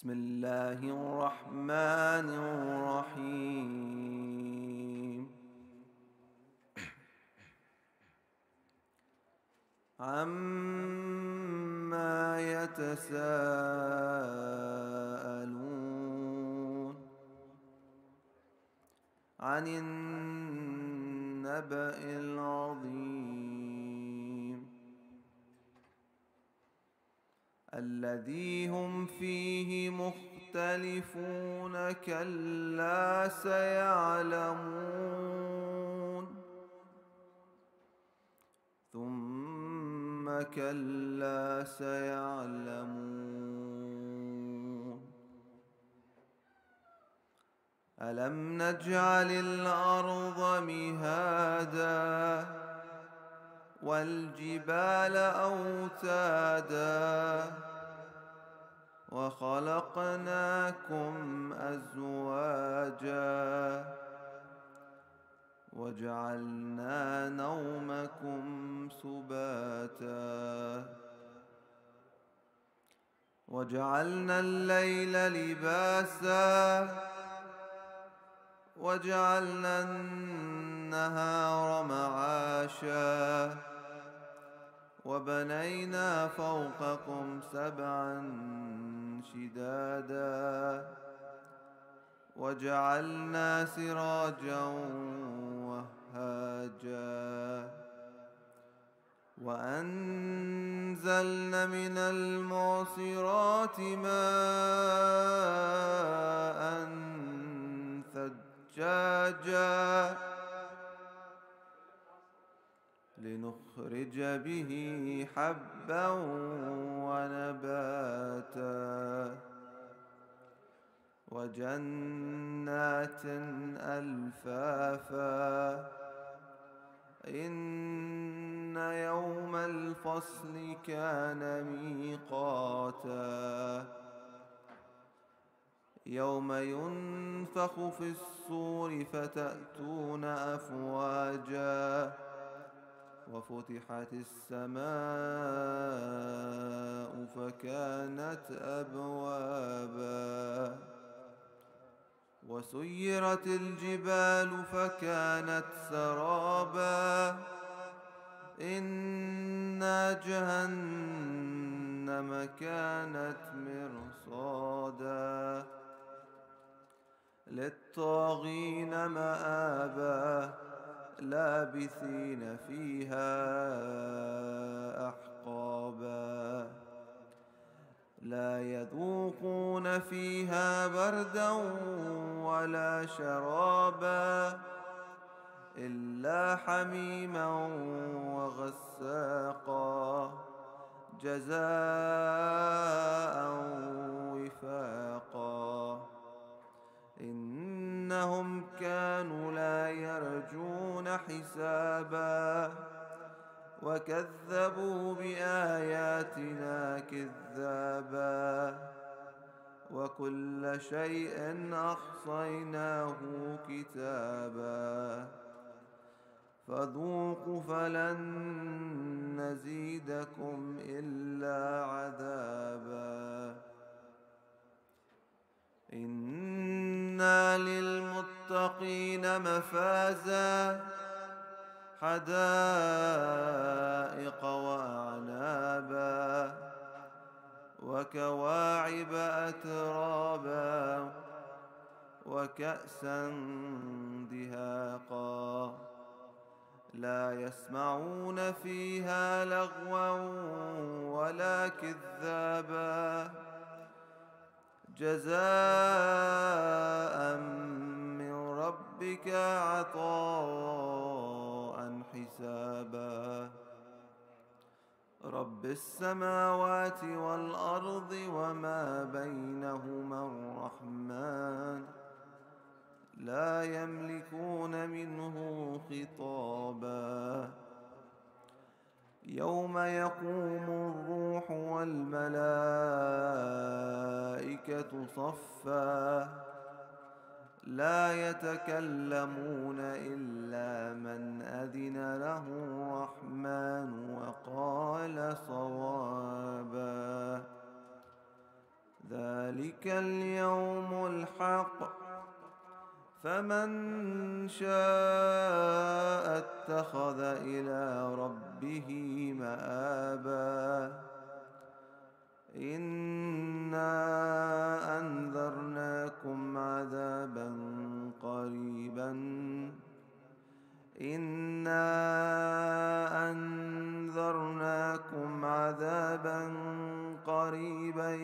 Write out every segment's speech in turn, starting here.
بسم الله الرحمن الرحيم عما يتساءلون عن النبأ العظيم الذي هم فيه مختلفون كلا سيعلمون ثم كلا سيعلمون الم نجعل الارض مهادا والجبال أوتادا وخلقناكم ازواجا وجعلنا نومكم سباتا وجعلنا الليل لباسا وجعلنا النهار معاشا وبنينا فوقكم سبعا شدادا وجعلنا سراجا وهاجا وانزلنا من المعصرات ماء ثجاجا لنخرج به حبا ونباتا وجنات الفافا ان يوم الفصل كان ميقاتا يوم ينفخ في الصور فتاتون افواجا وفتحت السماء فكانت أبوابا وسيرت الجبال فكانت سرابا إنا جهنم كانت مرصادا للطاغين مآبا لابثين فيها احقابا لا يذوقون فيها بردا ولا شرابا الا حميما وغساقا جزاء وفاقا إنهم كانوا لا يرجون حسابا وكذبوا بآياتنا كذابا وكل شيء أحصيناه كتابا فذوقوا فلن نزيدكم إلا عذابا إنا للمتقين مفازا حدائق وأعنابا وكواعب أترابا وكأسا دهاقا لا يسمعون فيها لغوا ولا كذابا جزاء من ربك عطاء حسابا رب السماوات والارض وما بينهما الرحمن لا يملكون منه خطابا يوم يقوم الروح والملائكة صفا لا يتكلمون إلا من أذن له الرحمن وقال صوابا ذلك اليوم الحق فمن شاء اتخذ الى ربه مابا انا انذرناكم عذابا قريبا انا انذرناكم عذابا قريبا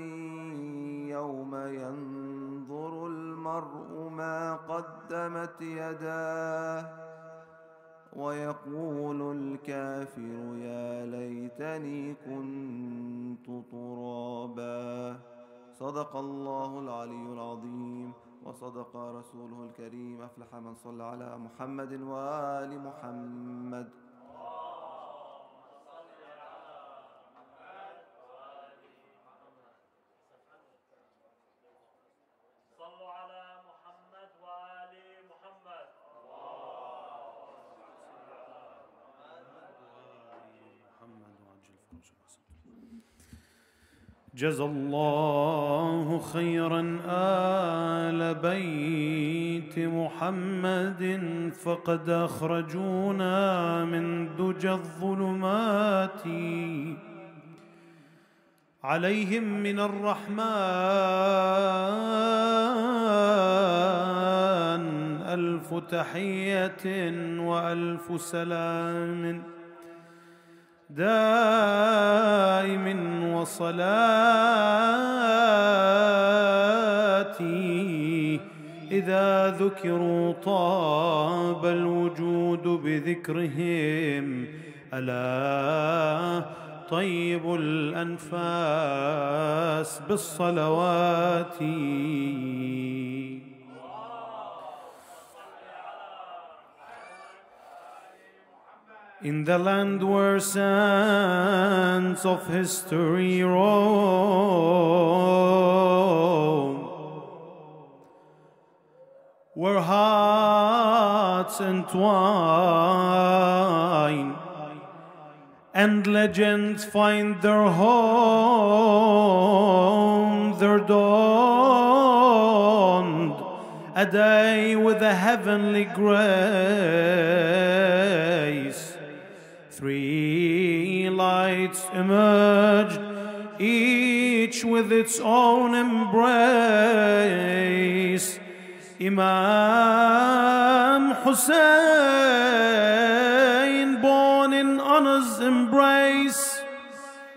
قدمت يداه ويقول الكافر يا ليتني كنت ترابا صدق الله العلي العظيم وصدق رسوله الكريم افلح من صلى على محمد وال محمد جزى الله خيرا آل بيت محمد فقد أخرجونا من دجى الظلمات عليهم من الرحمن ألف تحية وألف سلام دائم وصلاتي إذا ذكروا طاب الوجود بذكرهم ألا طيب الأنفاس بالصلوات In the land where sands of history roam, where hearts entwine and legends find their home, their dawn a day with a heavenly grace Three lights emerged, each with its own embrace. Imam Hussein, born in honor's embrace,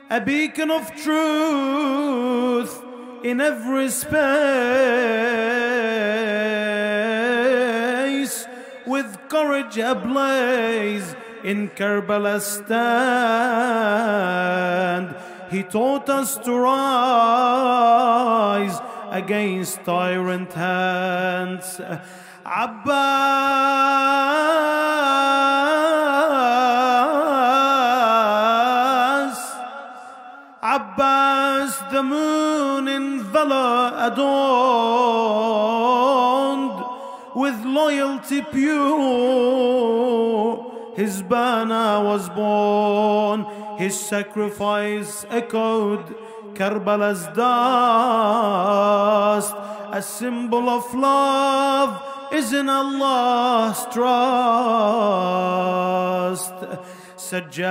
a beacon of truth in every space, with courage ablaze in Karbala stand. He taught us to rise against tyrant hands. Abbas, Abbas, the moon in valor adorned with loyalty pure his banner was born, his sacrifice echoed Karbala's dust. A symbol of love is in Allah's trust. Sajjad,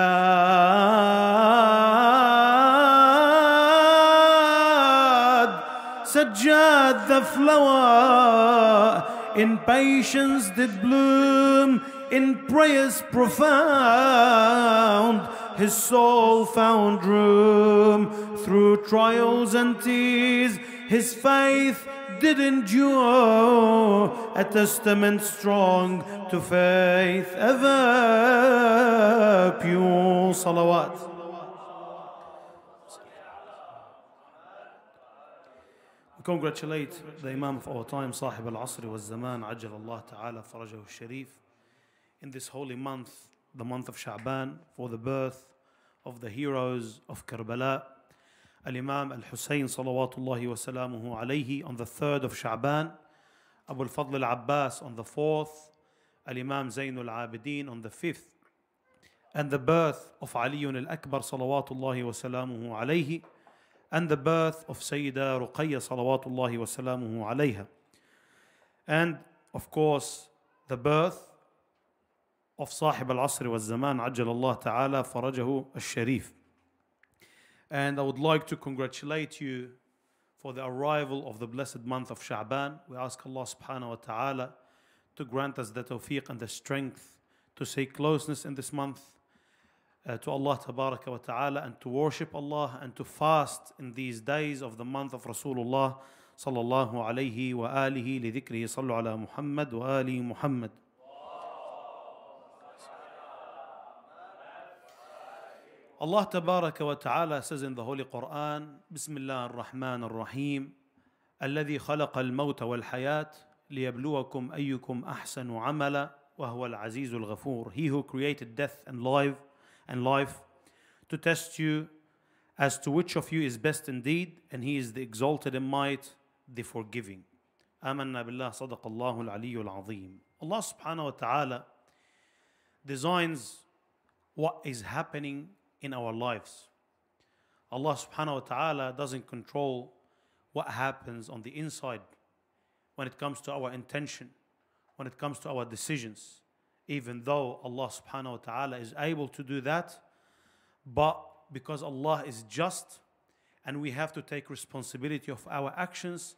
Sajjad the flower in patience did bloom, in prayers profound, his soul found room. Through trials and tears, his faith did endure, a testament strong to faith ever pure. Salawat. We congratulate the Imam of our time, Sahib al-Asr wa zaman Ajal Allah Ta'ala al Sharif, in this holy month, the month of Sha'ban, for the birth of the heroes of Karbala, Al-Imam al-Husayn salawatullahi wa salamuhu alayhi on the 3rd of Sha'ban, Abu al-Fadl al-Abbas on the 4th, Al-Imam Zainul Abidin on the 5th, and the birth of Ali al-Akbar salawatullahi wa salamuhu alayhi, and the birth of Sayyida Ruqayya salawatullahi wasalamuhu alayha. And of course, the birth of Sahib al-Asr wal-Zaman Allah ta'ala farajahu al-Sharif. And I would like to congratulate you for the arrival of the blessed month of Sha'ban. We ask Allah subhanahu wa ta'ala to grant us the tawfiq and the strength to seek closeness in this month uh, to Allah Tabaraka wa Ta'ala and to worship Allah and to fast in these days of the month of Rasulullah sallallahu alayhi wa alihi li dhikrihi sallu ala Muhammad wa ali Muhammad. Allah wa ta'ala says in the Holy Quran Bismillah بسم الله الرحمن الرحيم الذي خلق الموت والحياة ليبلوكم أيكم أحسن عملا وهو العزيز الغفور He who created death and life and life, to test you as to which of you is best indeed, and He is the exalted in might, the forgiving. آمنا بالله صدق الله العلي العظيم Allah subhanahu wa ta'ala designs what is happening in our lives. Allah subhanahu wa ta'ala doesn't control what happens on the inside when it comes to our intention, when it comes to our decisions even though Allah subhanahu wa ta'ala is able to do that, but because Allah is just and we have to take responsibility of our actions,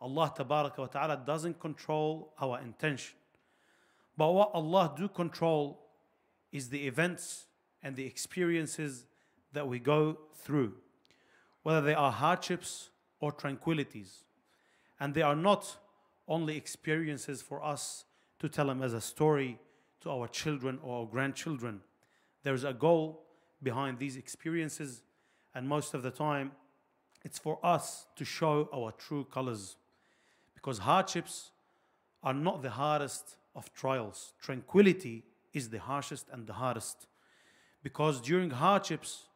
Allah tabaraka wa ta'ala doesn't control our intention. But what Allah do control is the events and the experiences that we go through, whether they are hardships or tranquilities. And they are not only experiences for us to tell them as a story to our children or our grandchildren. There's a goal behind these experiences, and most of the time, it's for us to show our true colors. Because hardships are not the hardest of trials, tranquility is the harshest and the hardest. Because during hardships,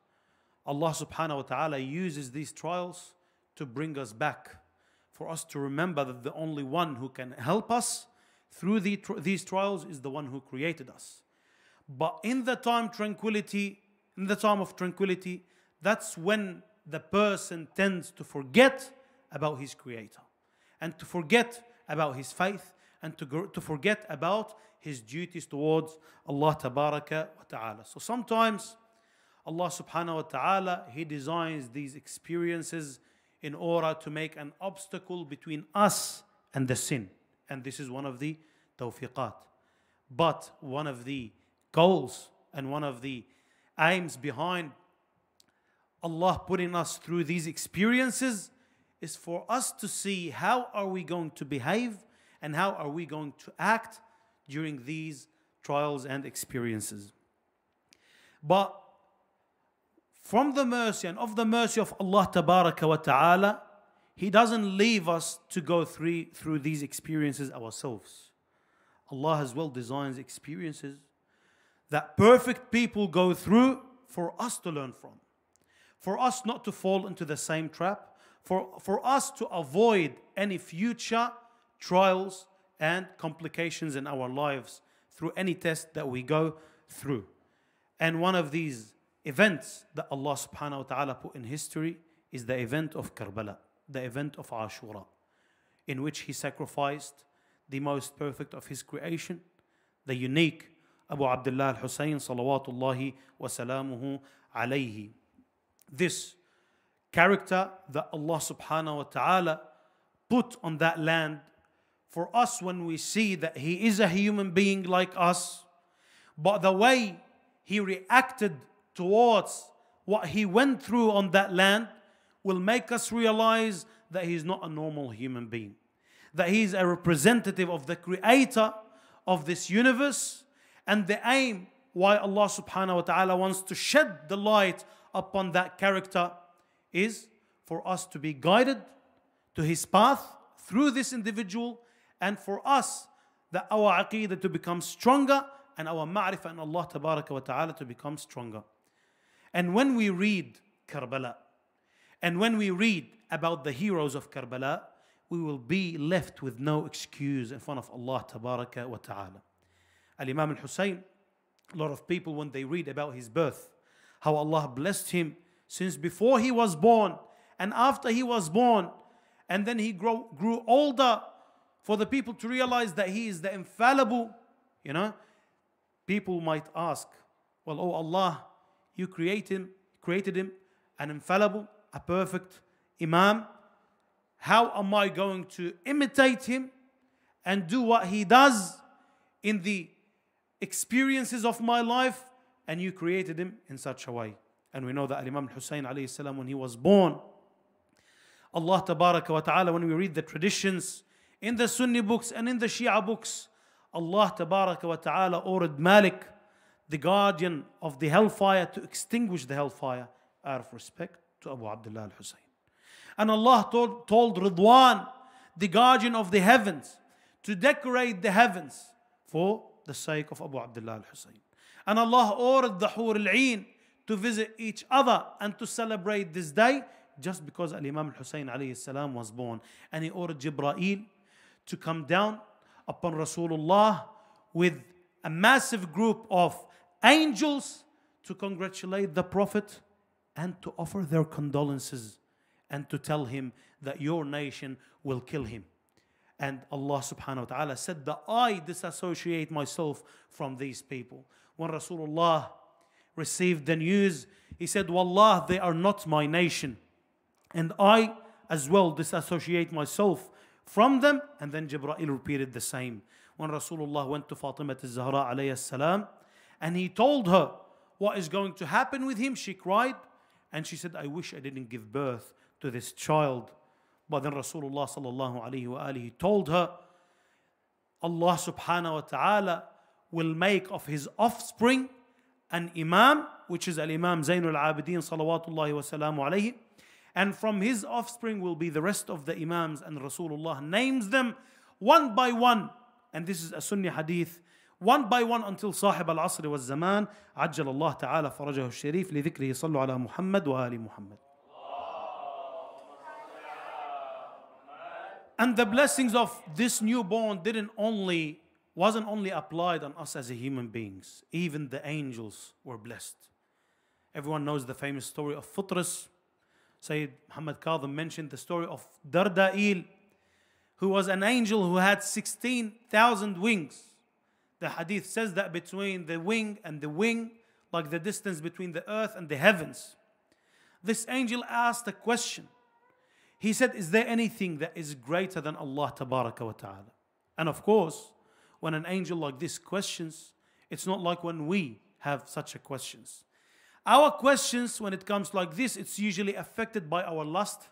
Allah subhanahu wa ta'ala uses these trials to bring us back, for us to remember that the only one who can help us through the, these trials is the one who created us. But in the time tranquility, in the time of tranquility, that's when the person tends to forget about his creator and to forget about his faith and to, to forget about his duties towards Allah tabaraka wa ta'ala. So sometimes Allah subhanahu wa ta'ala, he designs these experiences in order to make an obstacle between us and the sin and this is one of the tawfiqat. But one of the goals and one of the aims behind Allah putting us through these experiences is for us to see how are we going to behave and how are we going to act during these trials and experiences. But from the mercy and of the mercy of Allah Ta'ala, he doesn't leave us to go through, through these experiences ourselves. Allah as well designs experiences that perfect people go through for us to learn from, for us not to fall into the same trap, for, for us to avoid any future trials and complications in our lives through any test that we go through. And one of these events that Allah subhanahu wa ta'ala put in history is the event of Karbala the event of Ashura, in which he sacrificed the most perfect of his creation, the unique Abu Abdullah al Hussein, salawatullahi wa salamuhu alayhi. This character that Allah subhanahu wa ta'ala put on that land for us when we see that he is a human being like us, but the way he reacted towards what he went through on that land will make us realize that he's not a normal human being, that he's a representative of the creator of this universe. And the aim why Allah subhanahu wa ta'ala wants to shed the light upon that character is for us to be guided to his path through this individual and for us that our that to become stronger and our ma'rifah and Allah wa ta'ala to become stronger. And when we read Karbala, and when we read about the heroes of Karbala, we will be left with no excuse in front of Allah Tabaraka wa Ta'ala. Al Imam al Hussein, a lot of people, when they read about his birth, how Allah blessed him since before he was born and after he was born, and then he grow, grew older for the people to realize that he is the infallible, you know. People might ask, Well, oh Allah, you create him, created him an infallible a perfect Imam? How am I going to imitate him and do what he does in the experiences of my life? And you created him in such a way. And we know that Imam Hussein alayhi salam, when he was born, Allah tabaraka wa ta'ala, when we read the traditions in the Sunni books and in the Shia books, Allah tabaraka wa ta'ala ordered Malik, the guardian of the hellfire, to extinguish the hellfire out of respect to Abu Abdullah al Hussein. And Allah told, told Ridwan, the guardian of the heavens, to decorate the heavens for the sake of Abu Abdullah al Hussein. And Allah ordered the Hur al Ain to visit each other and to celebrate this day just because Al Imam al Hussein was born. And he ordered Jibra'il to come down upon Rasulullah with a massive group of angels to congratulate the Prophet and to offer their condolences and to tell him that your nation will kill him. And Allah subhanahu wa ta'ala said that I disassociate myself from these people. When Rasulullah received the news, he said, Wallah, they are not my nation. And I as well disassociate myself from them. And then Jibrail repeated the same. When Rasulullah went to Fatima al-Zahra alayhi salam, and he told her what is going to happen with him, she cried, and she said, I wish I didn't give birth to this child. But then Rasulullah sallallahu alayhi wa alihi told her, Allah subhanahu wa ta'ala will make of his offspring an imam, which is al-imam Zainul Abidin salawatullahi wa salamu alayhi. And from his offspring will be the rest of the imams and Rasulullah names them one by one. And this is a Sunni hadith one by one until صاحب العصر والزمان عجل الله تعالى فرجه الشريف لذكره صلوا على محمد وآل محمد and the blessings of this newborn didn't only wasn't only applied on us as human beings even the angels were blessed everyone knows the famous story of futras sayyid muhammad kadhim mentioned the story of dardail who was an angel who had 16000 wings the hadith says that between the wing and the wing, like the distance between the earth and the heavens. This angel asked a question. He said, Is there anything that is greater than Allah Ta'ala? And of course, when an angel like this questions, it's not like when we have such a questions. Our questions, when it comes like this, it's usually affected by our lust,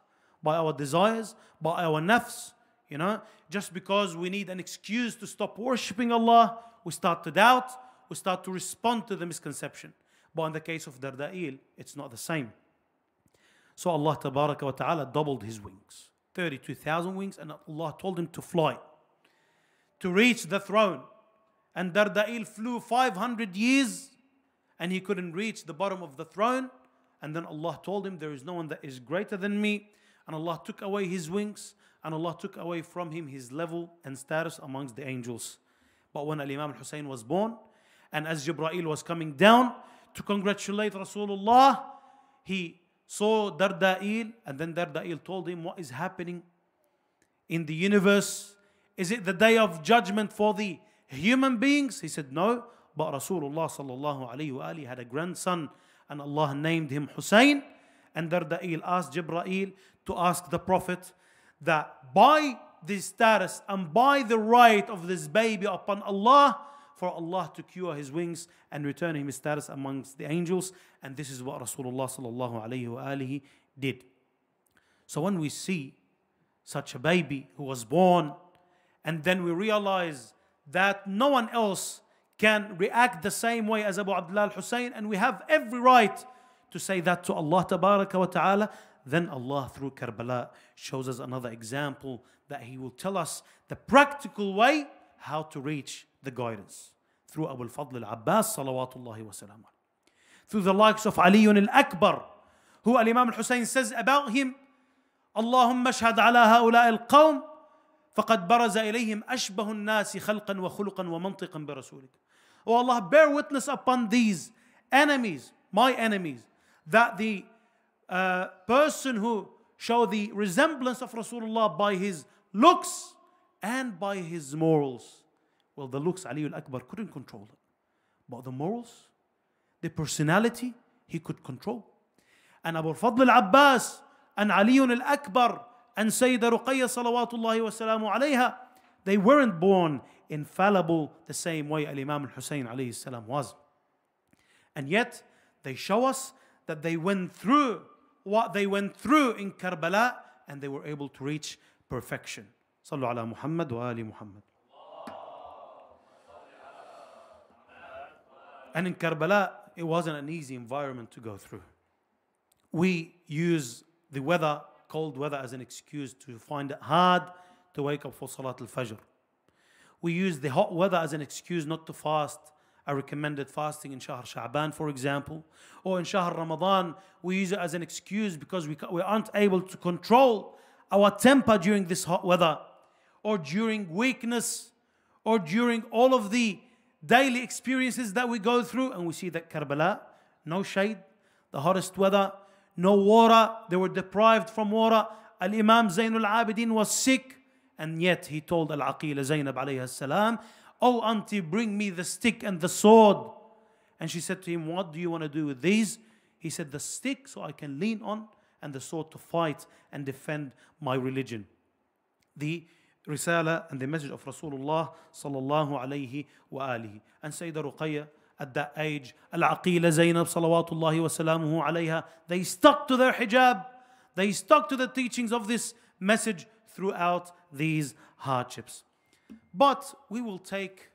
by our desires, by our nafs, you know, just because we need an excuse to stop worshipping Allah, we start to doubt, we start to respond to the misconception. But in the case of Darda'il, it's not the same. So Allah wa ta'ala doubled his wings, 32,000 wings, and Allah told him to fly, to reach the throne. And Darda'il flew 500 years and he couldn't reach the bottom of the throne. And then Allah told him, There is no one that is greater than me. And Allah took away his wings and Allah took away from him his level and status amongst the angels. But when Imam Hussein was born, and as Jibrail was coming down to congratulate Rasulullah, he saw Dardail, and then Dardail told him what is happening in the universe. Is it the day of judgment for the human beings? He said, No. But Rasulullah sallallahu alayhi had a grandson, and Allah named him Hussein. And Dardail asked Jibrail to ask the Prophet that by this status and by the right of this baby upon Allah for Allah to cure his wings and return him his status amongst the angels. And this is what Rasulullah sallallahu alayhi did. So when we see such a baby who was born and then we realize that no one else can react the same way as Abu Abdullah al-Hussein and we have every right to say that to Allah wa ta'ala then Allah through Karbala shows us another example that he will tell us the practical way how to reach the guidance through Abu al-Fadl al-Abbas salawatullahi wa through the likes of Ali al-Akbar who Imam al-Hussein says about him اللهم اشهد على هؤلاء القوم فقد برز إليهم أشبه الناس خلقا وخلقا ومنطقا برسولك Oh Allah bear witness upon these enemies my enemies that the uh, person who show the resemblance of Rasulullah by his looks and by his morals. Well, the looks Ali al-Akbar couldn't control it. But the morals, the personality, he could control. And Abu Fadl al-Abbas and Ali al-Akbar and Sayyida Ruqayya salawatullahi wa alayha, they weren't born infallible the same way Al-Imam al-Hussein alayhi salam was. And yet, they show us that they went through what they went through in Karbala and they were able to reach perfection. ala Muhammad wa ali Muhammad. And in Karbala, it wasn't an easy environment to go through. We use the weather, cold weather, as an excuse to find it hard to wake up for Salat al Fajr. We use the hot weather as an excuse not to fast. I recommended fasting in Shahr Sha'ban, for example, or in Shahr Ramadan. We use it as an excuse because we, we aren't able to control our temper during this hot weather, or during weakness, or during all of the daily experiences that we go through. And we see that Karbala, no shade, the hottest weather, no water, they were deprived from water. Al Imam Zainul Abidin was sick, and yet he told Al Aqila Zainab alayhi salam, Oh, auntie, bring me the stick and the sword. And she said to him, What do you want to do with these? He said, The stick, so I can lean on and the sword to fight and defend my religion. The Risala and the message of Rasulullah sallallahu alayhi wa alihi. And Sayyidah Ruqayya at that age, Al-Aqila Zainab salawatullahi wa salamuhu alayha, they stuck to their hijab. They stuck to the teachings of this message throughout these hardships. But we will take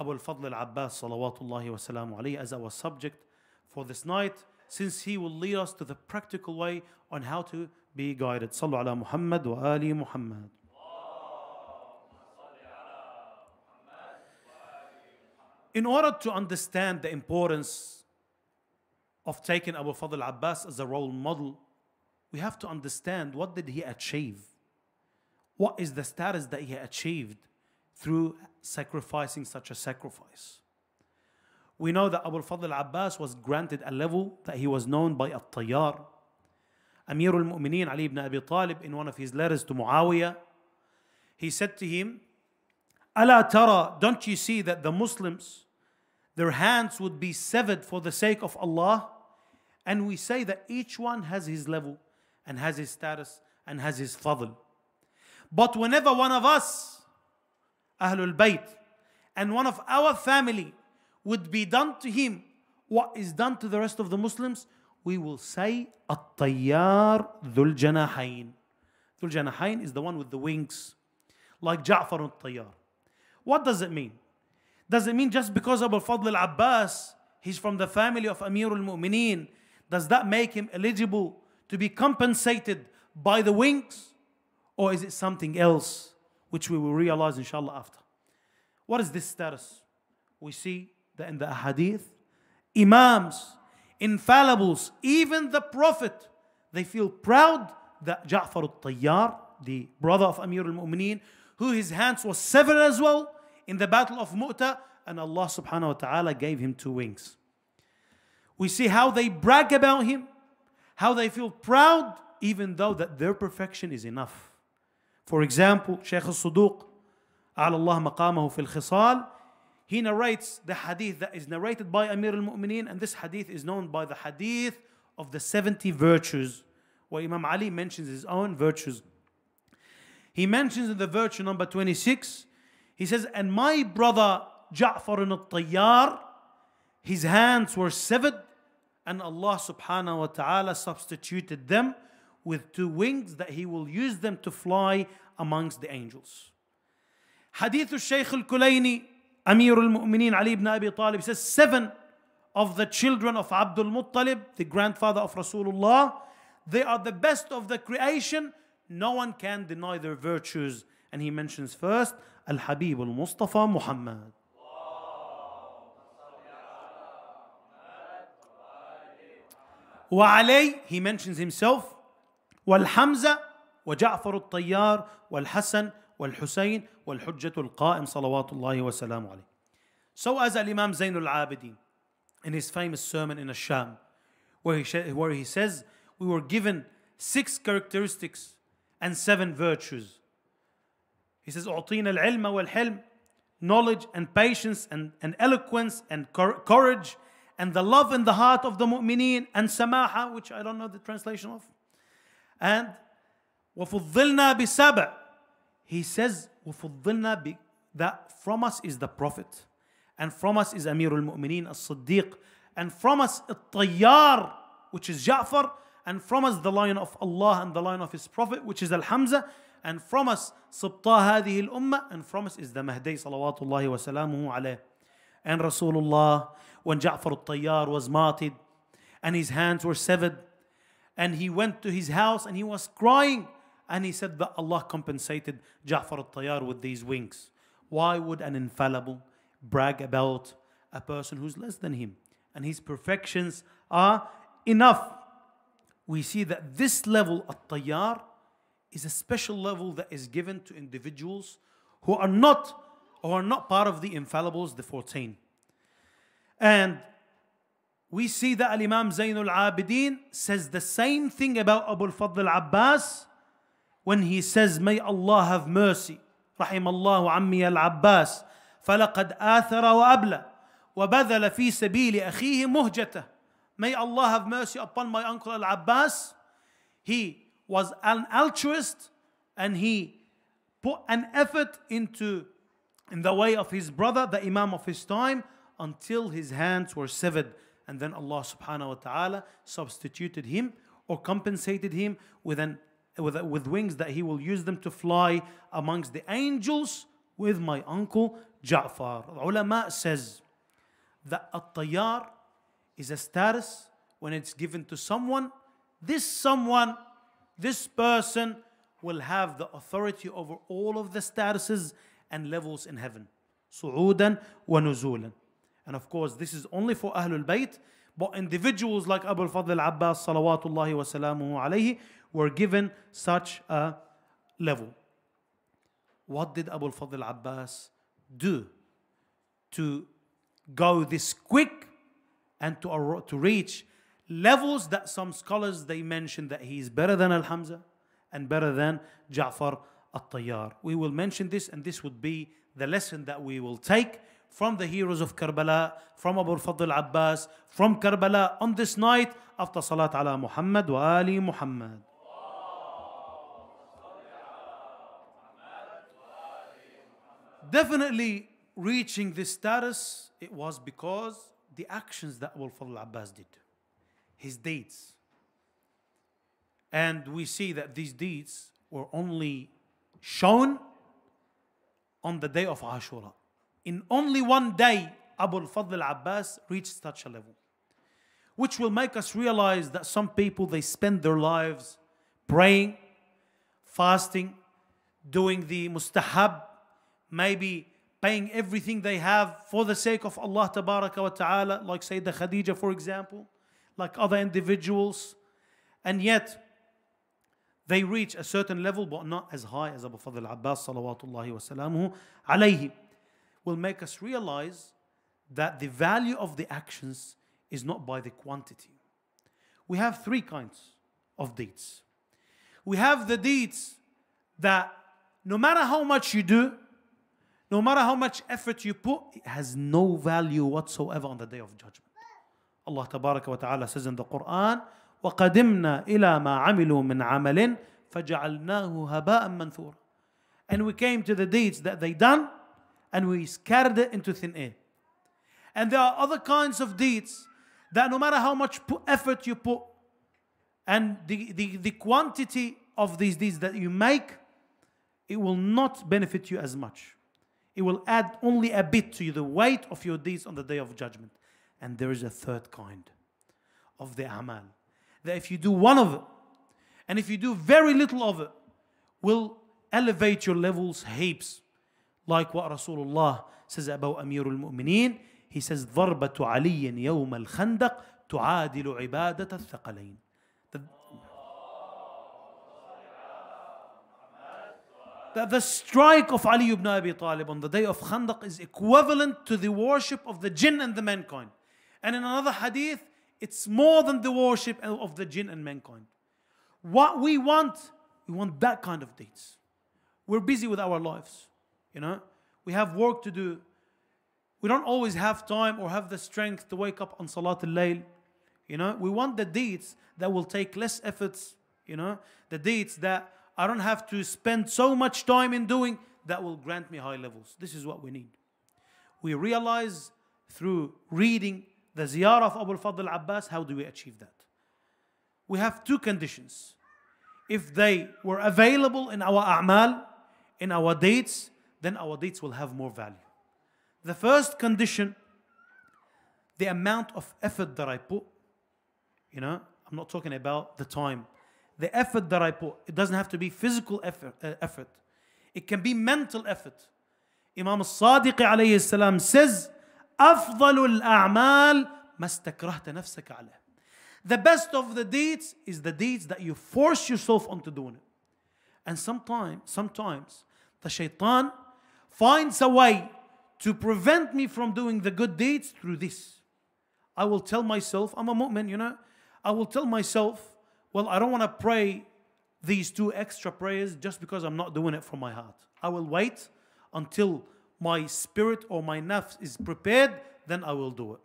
Abu al-Fadl al-Abbas salawatullahi wa salamu alayhi as our subject for this night since he will lead us to the practical way on how to be guided. صلوا Muhammad wa Ali Muhammad. In order to understand the importance of taking Abu Fadl Abbas as a role model, we have to understand what did he achieve? What is the status that he achieved through sacrificing such a sacrifice? We know that Abu Fadl Abbas was granted a level that he was known by At-Tayyar, Amirul Mu'minin mumineen Ali ibn Abi Talib in one of his letters to Muawiyah. He said to him, Ala tara, don't you see that the Muslims, their hands would be severed for the sake of Allah? And we say that each one has his level and has his status and has his fadl. But whenever one of us, Ahlul Bayt, and one of our family would be done to him what is done to the rest of the Muslims, we will say al-Tayyar ذو الجناحين ذو الجناحين is the one with the wings like Ja'far al-Tayyar. what does it mean does it mean just because Abu Fadl al-Abbas he's from the family of Amir al-Mu'mineen does that make him eligible to be compensated by the wings or is it something else which we will realize inshallah after what is this status we see that in the hadith imams infallibles, even the Prophet, they feel proud that Ja'far al-Tayyar, the brother of Amir al-Mu'mineen, who his hands was severed as well in the battle of Mu'tah, and Allah subhanahu wa ta'ala gave him two wings. We see how they brag about him, how they feel proud, even though that their perfection is enough. For example, Shaykh al-Suduq, Allah الله مقامه في الخصال he narrates the hadith that is narrated by Amir al-Mu'mineen and this hadith is known by the hadith of the 70 virtues where Imam Ali mentions his own virtues. He mentions in the virtue number 26, he says, and my brother Ja'far al-Tayyar, his hands were severed and Allah subhanahu wa ta'ala substituted them with two wings that he will use them to fly amongst the angels. Hadith of shaykh al-Kulayni, Amir al-Mu'minin Ali ibn Abi Talib says seven of the children of Abdul Muttalib, the grandfather of Rasulullah, they are the best of the creation. No one can deny their virtues. And he mentions first Al Habib al Mustafa Muhammad. Wa Ali, he mentions himself al وجعفر wal والحسن والحسين والحجة القائم صلوات الله عليه. So as Imam Zainul Abidin in his famous sermon in Sham, where he, where he says, we were given six characteristics and seven virtues. He says, أعطينا العلم والحلم knowledge and patience and, and eloquence and courage and the love in the heart of the mu'mineen and samaha, which I don't know the translation of. And وَفُضِّلْنَا بِسَبَعٍ he says that from us is the prophet and from us is Amir al-Mu'mineen al siddiq and from us Tayyar, which is Ja'far and from us the lion of Allah and the lion of his prophet which is Al-Hamza and from us سبطا هذه ummah and from us is the Mahdi صلوات الله وسلامه عليه and Rasulullah when Ja'far al-Tayyar was martyred and his hands were severed and he went to his house and he was crying and he said that Allah compensated Ja'far al-Tayyar with these wings. Why would an infallible brag about a person who's less than him? And his perfections are enough. We see that this level at Tayyar is a special level that is given to individuals who are not or are not part of the infallibles, the 14. And we see that Imam Zainul Abidin says the same thing about Abu al-Fadl al-Abbas when he says, May Allah have mercy, رحم الله عمي العباس فلقد آثر وأبلى وبذل في سبيل أخيه مهجته May Allah have mercy upon my uncle Al-Abbas. He was an altruist and he put an effort into in the way of his brother, the Imam of his time, until his hands were severed. And then Allah subhanahu wa ta'ala substituted him or compensated him with an with, with wings that he will use them to fly amongst the angels with my uncle Ja'far. The ulama says that at-tayyar is a status when it's given to someone. This someone, this person will have the authority over all of the statuses and levels in heaven. Su'udan wa nuzulan. And of course, this is only for Ahlul Bayt, but individuals like Abu al-Fadl al-Abbas salawatullahi wa salamuhu alayhi were given such a level. What did Abu al-Fadl Abbas do to go this quick and to, to reach levels that some scholars they mention that he is better than Al-Hamza and better than Ja'far al-Tayyar. We will mention this and this would be the lesson that we will take from the heroes of Karbala, from Abu Fadl Abbas, from Karbala on this night after Salat ala Muhammad wa Ali Muhammad. definitely reaching this status, it was because the actions that Abul Fadl Abbas did, his deeds. And we see that these deeds were only shown on the day of Ashura. In only one day, Abul Fadl Abbas reached such a level, which will make us realize that some people they spend their lives praying, fasting, doing the mustahab, maybe paying everything they have for the sake of Allah Tabaraka wa Ta'ala, like the Khadija, for example, like other individuals. And yet, they reach a certain level, but not as high as Abu Fadl Abbas, salawatullahi wasalamu alayhi, will make us realize that the value of the actions is not by the quantity. We have three kinds of deeds. We have the deeds that no matter how much you do, no matter how much effort you put, it has no value whatsoever on the day of judgment. Allah Ta'ala says in the Quran, وَقَدِمْنَا إِلَى مَا عَمِلُوا مِنْ عَمَلٍ فَجَعَلْنَاهُ هَبَاءً مَنْثُورًا And we came to the deeds that they done, and we scattered it into thin air. And there are other kinds of deeds that no matter how much effort you put, and the, the, the quantity of these deeds that you make, it will not benefit you as much. It will add only a bit to you the weight of your deeds on the day of judgment. And there is a third kind of the amal. That if you do one of it, and if you do very little of it, will elevate your levels heaps. Like what Rasulullah says about Amirul Mu'mineen, he says, ضربة علي يوم الخندق تعادل عبادة الثقلين. The, the strike of Ali ibn Abi Talib on the day of Khandaq is equivalent to the worship of the jinn and the mankind. And in another hadith, it's more than the worship of the jinn and mankind. What we want, we want that kind of deeds. We're busy with our lives, you know. We have work to do. We don't always have time or have the strength to wake up on Salat al-Layl. You know, we want the deeds that will take less efforts, you know, the deeds that I don't have to spend so much time in doing that will grant me high levels. This is what we need. We realize through reading the ziyarah of Abu Fadl Abbas, how do we achieve that? We have two conditions. If they were available in our a'mal, in our dates, then our dates will have more value. The first condition, the amount of effort that I put, you know, I'm not talking about the time the effort that I put. It doesn't have to be physical effort. Uh, effort. It can be mental effort. Imam Al-Sadiq says, أفضل الأعمال ما نفسك عليه. The best of the deeds is the deeds that you force yourself onto doing it. And sometimes, sometimes the shaitan finds a way to prevent me from doing the good deeds through this. I will tell myself, I'm a mu'min, you know, I will tell myself, well, I don't want to pray these two extra prayers just because I'm not doing it from my heart. I will wait until my spirit or my nafs is prepared, then I will do it.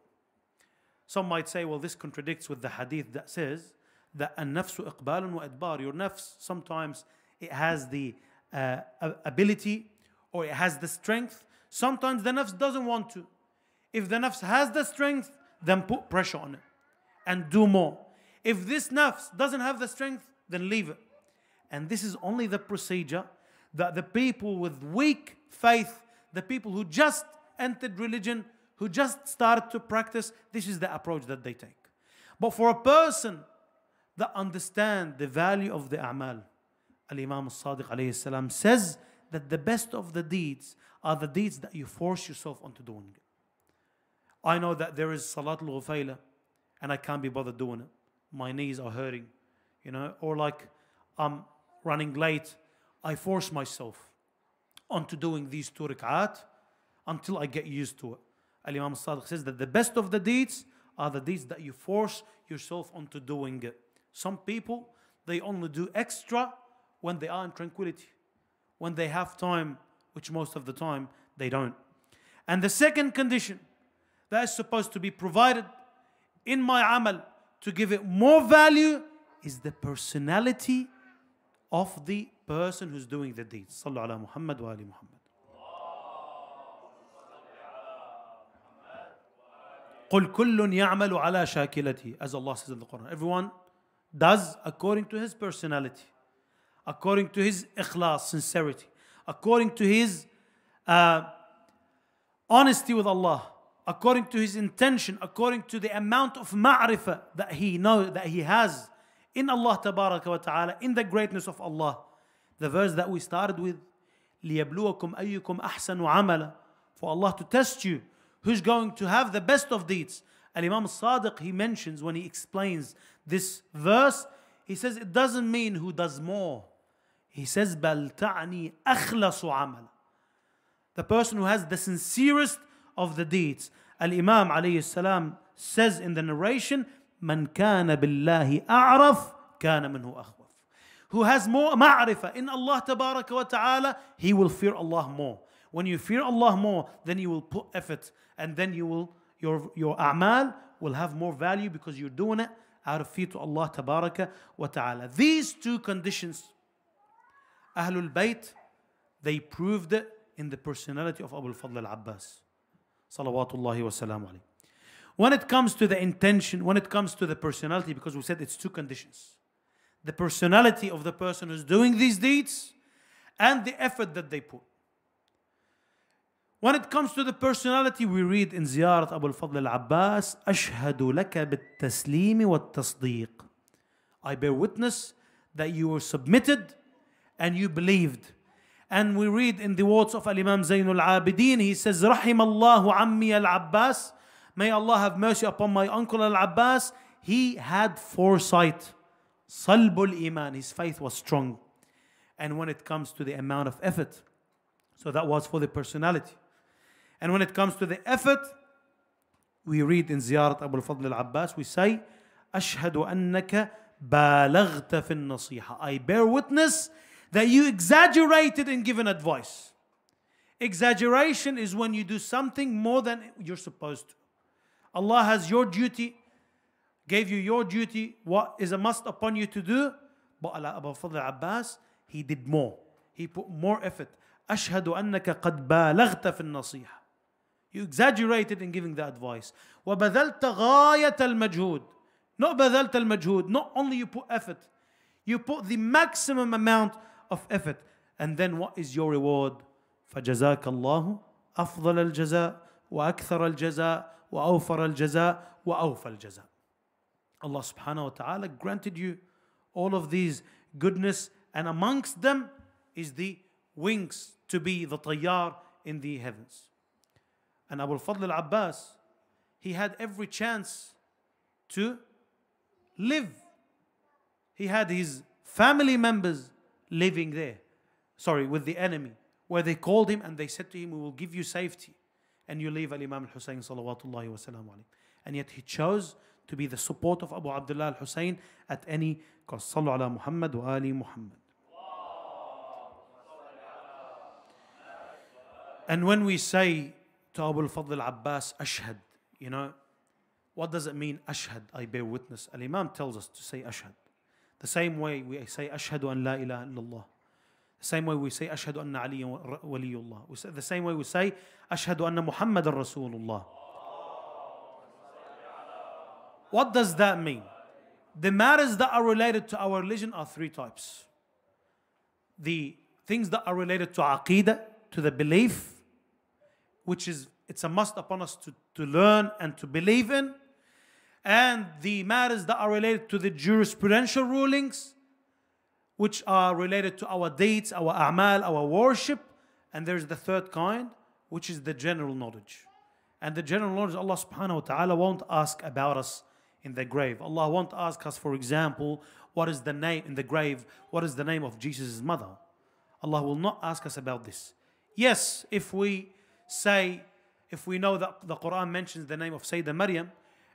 Some might say, well, this contradicts with the hadith that says that an nafsu iqbalun wa adbar. Your nafs sometimes it has the uh, ability or it has the strength. Sometimes the nafs doesn't want to. If the nafs has the strength, then put pressure on it and do more. If this nafs doesn't have the strength, then leave it. And this is only the procedure that the people with weak faith, the people who just entered religion, who just started to practice, this is the approach that they take. But for a person that understands the value of the amal, Al Imam Sadiq alayhi says that the best of the deeds are the deeds that you force yourself onto doing. I know that there is Salatul Ghufayla and I can't be bothered doing it my knees are hurting, you know, or like I'm running late, I force myself onto doing these two rak'at until I get used to it. Al Imam Sadiq says that the best of the deeds are the deeds that you force yourself onto doing it. Some people, they only do extra when they are in tranquility, when they have time, which most of the time they don't. And the second condition that is supposed to be provided in my amal to give it more value is the personality of the person who's doing the deed. Sallu Muhammad wa ali Muhammad. قل كل يعمل على شاكلته as Allah says in the Quran everyone does according to his personality according to his ikhlas sincerity according to his uh, honesty with Allah according to his intention, according to the amount of ma'rifah that he knows, that he has in Allah wa ta'ala, in the greatness of Allah. The verse that we started with, لِيَبْلُوَكُمْ أَيُّكُمْ أَحْسَنُ عَمَلًا For Allah to test you, who's going to have the best of deeds. Al-Imam Sadiq, he mentions when he explains this verse, he says it doesn't mean who does more. He says, بَلْ تَعْنِي أَخْلَصُ عَمَلًا The person who has the sincerest of the deeds. Al Imam alayhi salam says in the narration, Man kana billahi a'raf kana minhu akhwaf. Who has more ma'rifah in Allah tabaraka wa ta'ala, he will fear Allah more. When you fear Allah more, then you will put effort and then you will your your a'mal will have more value because you're doing it out of fear to Allah tabaraka wa ta'ala. These two conditions, Ahlul Bayt, they proved it in the personality of Abu al-Fadl al-Abbas salawatullahi wasalam alayhi. When it comes to the intention, when it comes to the personality, because we said it's two conditions. The personality of the person who's doing these deeds and the effort that they put. When it comes to the personality, we read in Ziyarat Abu al-Fadl al-Abbas, أَشْهَدُ لَكَ بِالتَّسْلِيمِ وَالتَّصْدِيقِ I bear witness that you were submitted and you believed. And we read in the words of Al Imam Zainul Abidin, he says, Rahim Allahu Ammi Al Abbas, may Allah have mercy upon my uncle Al Abbas. He had foresight. Salbul Iman, his faith was strong. And when it comes to the amount of effort, so that was for the personality. And when it comes to the effort, we read in Ziyarat Abu Fadl al Abbas, we say, أشهد أنك بالغت في النصيحة. I bear witness that you exaggerated in giving advice. Exaggeration is when you do something more than you're supposed to. Allah has your duty, gave you your duty, what is a must upon you to do. But Allah Abu Fadl Abbas, he did more. He put more effort. أشهد أنك قد بالغت في النصيحة. You exaggerated in giving the advice. وبذلت غاية المجهود. Not بذلت المجهود. Not only you put effort. You put the maximum amount of effort. And then what is your reward? فجزاك الله أفضل الجزاء وأكثر الجزاء وأوفر الجزاء وأوفى الجزاء. Allah subhanahu wa ta'ala granted you all of these goodness and amongst them is the wings to be the tayyar in the heavens. And Abu al Fadl al-Abbas, he had every chance to live. He had his family members, living there, sorry, with the enemy, where they called him and they said to him, We will give you safety. And you leave Al Imam al Hussein, salawatullahi And yet he chose to be the support of Abu Abdullah al Hussein at any cost. Sallu ala Muhammad wa Ali Muhammad. And when we say to Abu al-Fadl al-Abbas, Ashhad, you know, what does it mean, Ashhad, I bear witness? Al-Imam tells us to say Ashhad. The same way we say Ashhadu an la ilaha illallah. The same way we say Ashhadu anna Ali waliyullah. We say, the same way we say Ashhadu anna Muhammad Rasulullah. What does that mean? The matters that are related to our religion are three types. The things that are related to aqidah, to the belief, which is it's a must upon us to, to learn and to believe in and the matters that are related to the jurisprudential rulings, which are related to our deeds, our a'mal, our worship. And there's the third kind, which is the general knowledge. And the general knowledge Allah subhanahu wa ta'ala won't ask about us in the grave. Allah won't ask us, for example, what is the name in the grave, what is the name of Jesus' mother. Allah will not ask us about this. Yes, if we say, if we know that the Quran mentions the name of Sayyidah Maryam,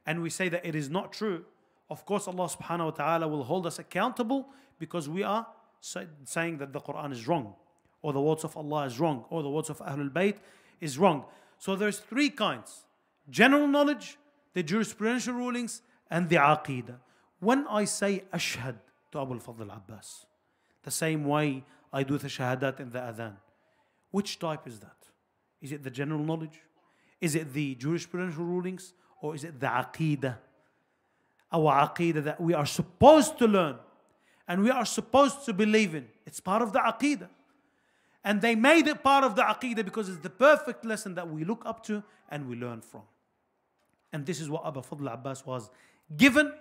and we say that it is not true, of course Allah subhanahu wa ta'ala will hold us accountable because we are saying that the Quran is wrong or the words of Allah is wrong or the words of Ahlul Bayt is wrong. So there's three kinds. General knowledge, the jurisprudential rulings and the aqidah. When I say ashhad to Abu al-Fadl Abbas, the same way I do the shahadat in the adhan, which type is that? Is it the general knowledge? Is it the jurisprudential rulings? Or is it the aqidah? Our aqidah that we are supposed to learn and we are supposed to believe in. It's part of the aqidah. And they made it part of the aqidah because it's the perfect lesson that we look up to and we learn from. And this is what Abu Fadl Abbas was given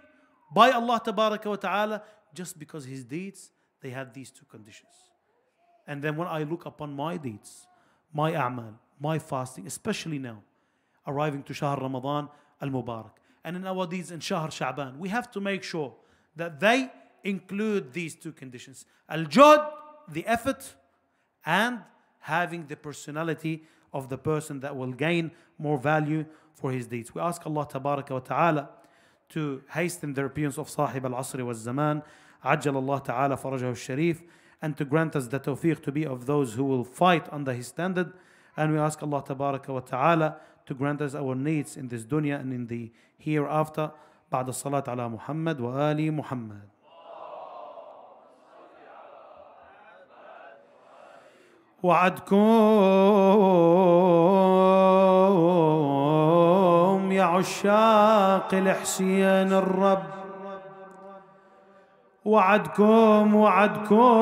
by Allah wa Ta'ala just because his deeds, they had these two conditions. And then when I look upon my deeds, my a'mal, my fasting, especially now, arriving to Shah Ramadan, al-Mubarak. And in our deeds in شهر Sha'ban, we have to make sure that they include these two conditions. Al-Jod, the effort, and having the personality of the person that will gain more value for his deeds. We ask Allah تبارك وتعالى Ta'ala to hasten the appearance of Sahib al والزمان عجل الله تعالى فرجه الشريف and to grant us the tawfiq to be of those who will fight under his standard and we ask Allah تبارك وتعالى to grant us our needs in this dunya and in the hereafter بعد الصلاة على محمد وآل محمد وعدكم يا عشاق الحسين الرب وعدكم وعدكم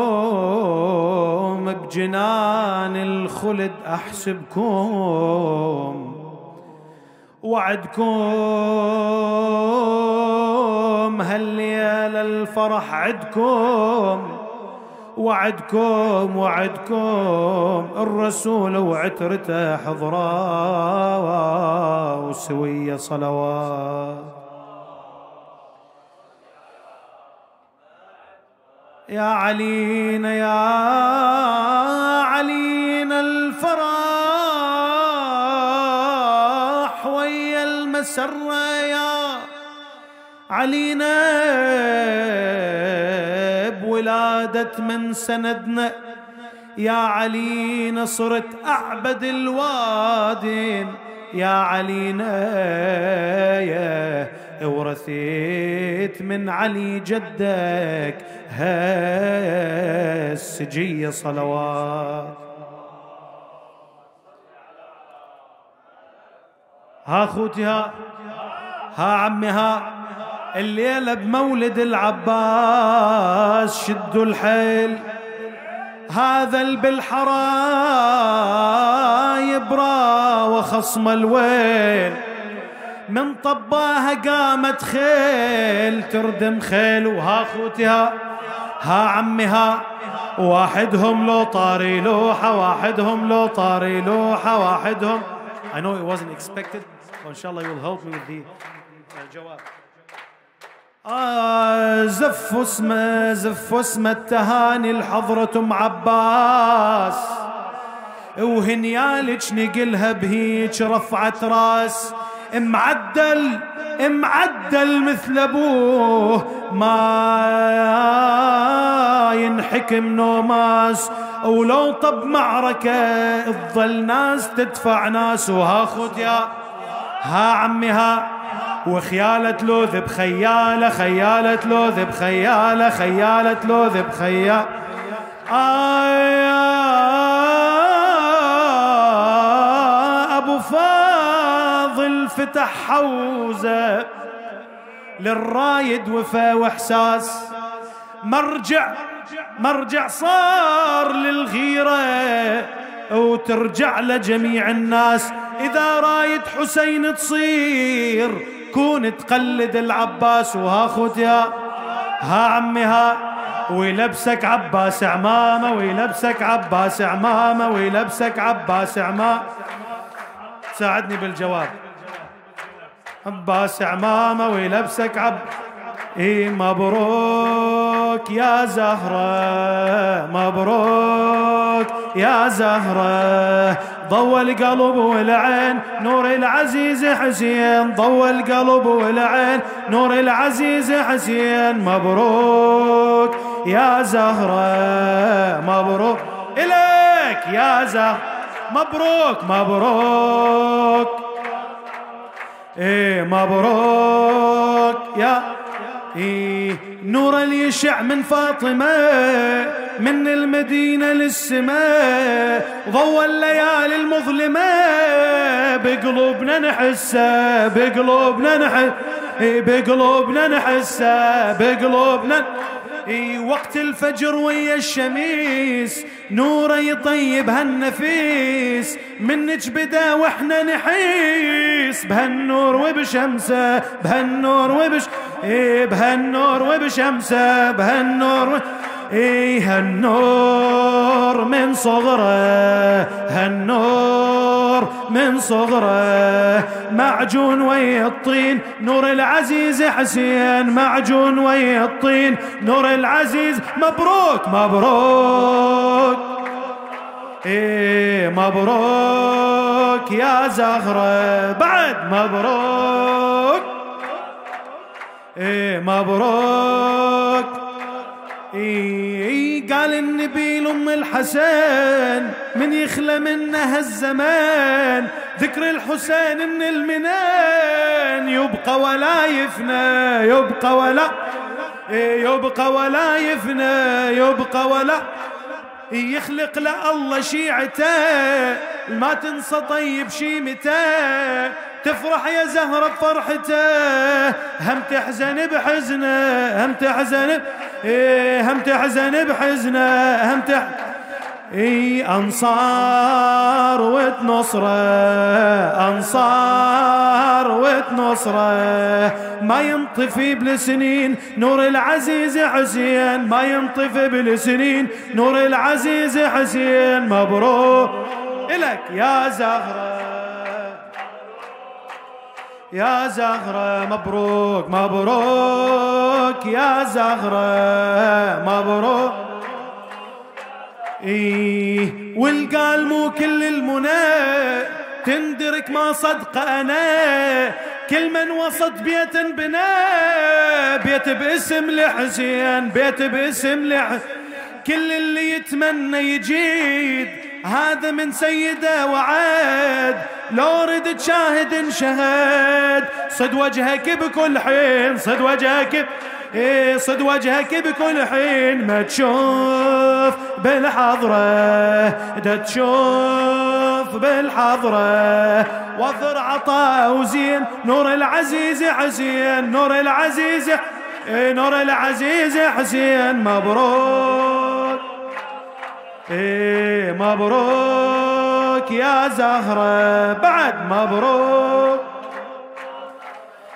بجنان الخلد أحسبكم وعدكم هالليلة الفرح عدكم وعدكم وعدكم الرسول وعترته حضرا وسوية صلوات يا علينا يا علينا الفرح علينا بولادة من سندنا يا علينا صرت أعبد الوادين يا علينا يا ورثيت من علي جدك هالسجية صلوات ها خوتي ها ها عمي ها الليلة بمولد العباس شدوا الحيل هذا بالحرايب راوى خصم الويل من طباها قامت خيل تردم خيل وها خوتها ها عمها واحدهم لو طاري لوحة واحدهم لو طاري لوحة واحدهم I know it wasn't expected إن شاء الله you'll help me with the uh, جواب زف اسمه زف اسمه التهاني لحضرة ام عباس وهنيالج نقلها بهيج رفعت راس معدل معدل مثل ابوه ما ينحكم نوماس ولو طب معركة تظل ناس تدفع ناس وها خذ يا ها عمي ها وخيالة لوذ بخيالة خيالة لوذ بخيالة خيالة لوذ بخيالة آه أبو فاضل فتح حوزة للرايد وفا وإحساس مرجع مرجع صار للغيرة وترجع لجميع الناس إذا رايد حسين تصير كون تقلد العباس وها خوتها ها عمها ويلبسك عباس عمامه ويلبسك عباس عمامه ويلبسك عباس عمامه ساعدني بالجواب عباس عمامه ويلبسك عب اي مبروك يا زهره مبروك يا زهرة ضوى القلب والعين نور العزيز حسين ضوى القلب والعين نور العزيز حسين مبروك يا زهرة مبروك إليك يا زهرة مبروك مبروك إيه مبروك يا إيه نورا يشع من فاطمة من المدينة للسماء ضوى الليالي المظلمة بقلوبنا نحسه بقلوبنا نحس إيه، بقلوبنا نحسه بقلوبنا, نحسه بقلوبنا وقت الفجر ويا الشميس نوره يطيب هالنفيس منج بدا واحنا نحيس بهالنور وبشمسه بهالنور وبش إيه بهالنور وبشمسه بهالنور وبش إيه النور من صغره هالنور من صغره معجون ويا الطين نور العزيز حسين معجون ويا الطين نور العزيز مبروك مبروك ايه مبروك يا زغرة بعد مبروك ايه مبروك إيه،, إيه قال النبي لأم الحسن من يخلى منها الزمان ذكر الحسين من المنان يبقى ولا يفنى يبقى ولا إيه، يبقى ولا يفنى يبقى ولا إيه، يخلق لأ الله شيعته ما تنسى طيب شيمته تفرح يا زهرة بفرحته هم تحزن بحزنه هم تحزن إيه هم تحزن بحزنه هم تح اي انصار وتنصره انصار وتنصره ما ينطفي بالسنين نور العزيز حسين ما ينطفي بالسنين نور العزيز حسين مبروك الك يا زهره يا زهرة مبروك مبروك يا زهرة مبروك إيه والقال مو كل المنى تندرك ما صدق أنا كل من وسط بيت بنا بيت باسم لحزين بيت باسم لحزين كل اللي يتمنى يجيد هذا من سيده وعد لو رد تشاهد انشهد صد وجهك بكل حين صد وجهك إيه صد وجهك بكل حين ما تشوف بالحضرة دا تشوف بالحضرة وفر عطاء وزين نور العزيز حسين نور العزيز إيه نور العزيز حسين مبروك ايه مبروك يا زهرة بعد مبروك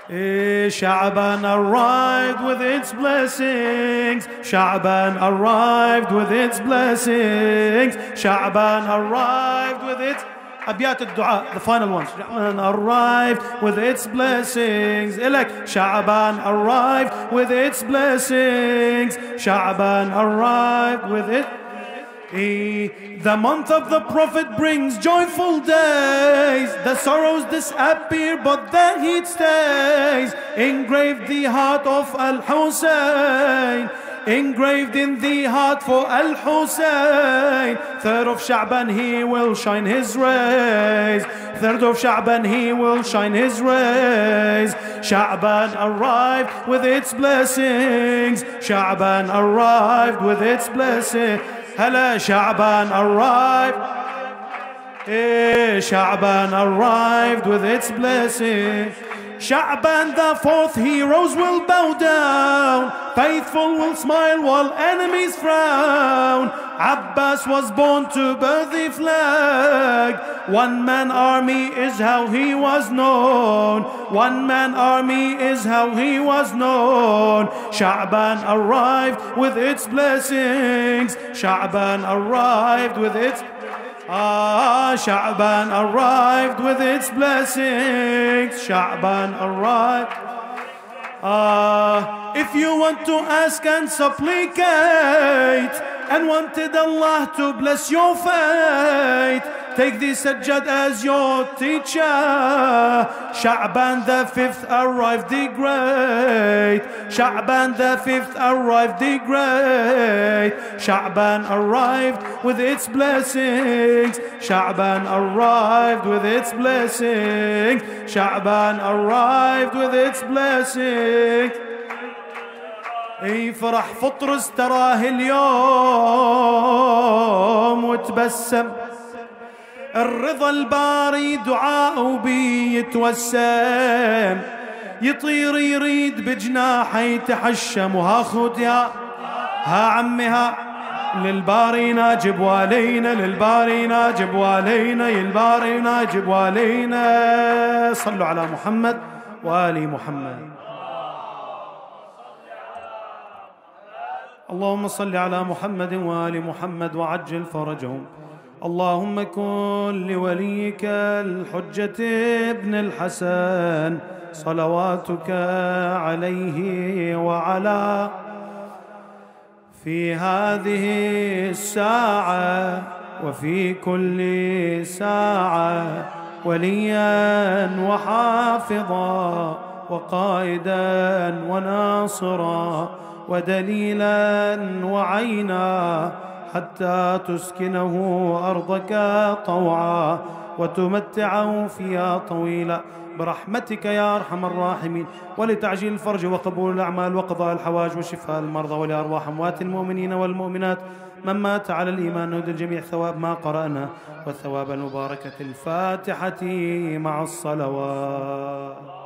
ايه arrived with its blessings Sha'ban arrived with its blessings Sha'ban arrived with its أبيات الدعاء the final ones Sha'ban arrived with its blessings إلك Sha'ban arrived with its blessings Sha'ban arrived with its the month of the Prophet brings joyful days. The sorrows disappear, but the heat stays. Engraved the heart of Al Hussein. Engraved in the heart for Al Hussein. Third of Sha'ban, he will shine his rays. Third of Sha'ban, he will shine his rays. Sha'ban arrived with its blessings. Sha'ban arrived with its blessings. هلا Sha'ban arrived. Hey, Sha'ban arrived with its blessing. Sha'ban the fourth heroes will bow down. Faithful will smile while enemies frown. Abbas was born to bear the flag. One man army is how he was known. One man army is how he was known. Sha'ban arrived with its blessings. Sha'ban arrived with its Ah, Sha'ban arrived with its blessings. Sha'ban arrived. Ah, if you want to ask and supplicate, and wanted Allah to bless your faith. Take this sajjad as your teacher. Sha'ban the fifth arrived the great. Sha'ban the fifth arrived the great. Sha'ban arrived with its blessings. Sha'ban arrived with its blessings. Sha'ban arrived with its blessings. يفرح فطرس تراه اليوم وتبسم الرضا الباري دعاء وبي يتوسم يطير يريد بجناحه يتحشم وها يا ها عمي ها للباري ناجب والينا للباري ناجب والينا للباري ناجب والينا صلوا على محمد وآل محمد اللهم صل على محمد وآل محمد وعجل فرجهم اللهم كن لوليك الحجة ابن الحسن صلواتك عليه وعلى في هذه الساعة وفي كل ساعة وليا وحافظا وقائدا وناصرا ودليلا وعينا حتى تسكنه أرضك طوعا وتمتعه فيها طويلا برحمتك يا أرحم الراحمين ولتعجيل الفرج وقبول الأعمال وقضاء الحواج وشفاء المرضى ولأرواح أموات المؤمنين والمؤمنات من مات على الإيمان نود الجميع ثواب ما قرأنا والثواب المباركة الفاتحة مع الصلوات